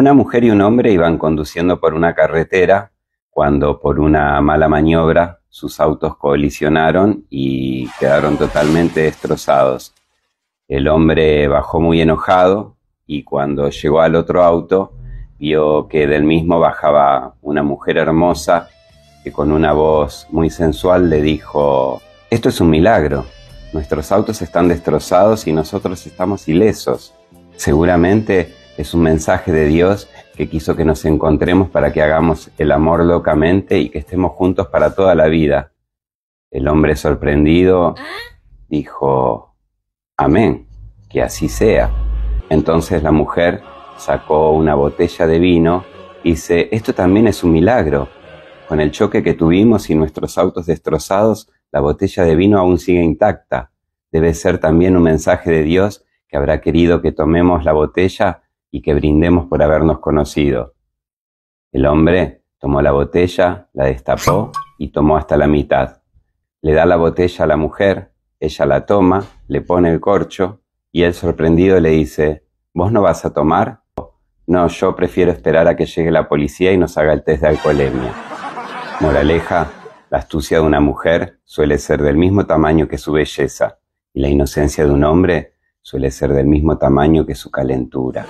Una mujer y un hombre iban conduciendo por una carretera cuando por una mala maniobra sus autos colisionaron y quedaron totalmente destrozados. El hombre bajó muy enojado y cuando llegó al otro auto vio que del mismo bajaba una mujer hermosa que con una voz muy sensual le dijo, esto es un milagro, nuestros autos están destrozados y nosotros estamos ilesos. Seguramente es un mensaje de Dios que quiso que nos encontremos para que hagamos el amor locamente y que estemos juntos para toda la vida. El hombre sorprendido dijo, amén, que así sea. Entonces la mujer sacó una botella de vino y dice, esto también es un milagro. Con el choque que tuvimos y nuestros autos destrozados, la botella de vino aún sigue intacta. Debe ser también un mensaje de Dios que habrá querido que tomemos la botella y que brindemos por habernos conocido. El hombre tomó la botella, la destapó y tomó hasta la mitad. Le da la botella a la mujer, ella la toma, le pone el corcho y él sorprendido le dice, ¿vos no vas a tomar? No, yo prefiero esperar a que llegue la policía y nos haga el test de alcoholemia. Moraleja, la astucia de una mujer suele ser del mismo tamaño que su belleza y la inocencia de un hombre suele ser del mismo tamaño que su calentura.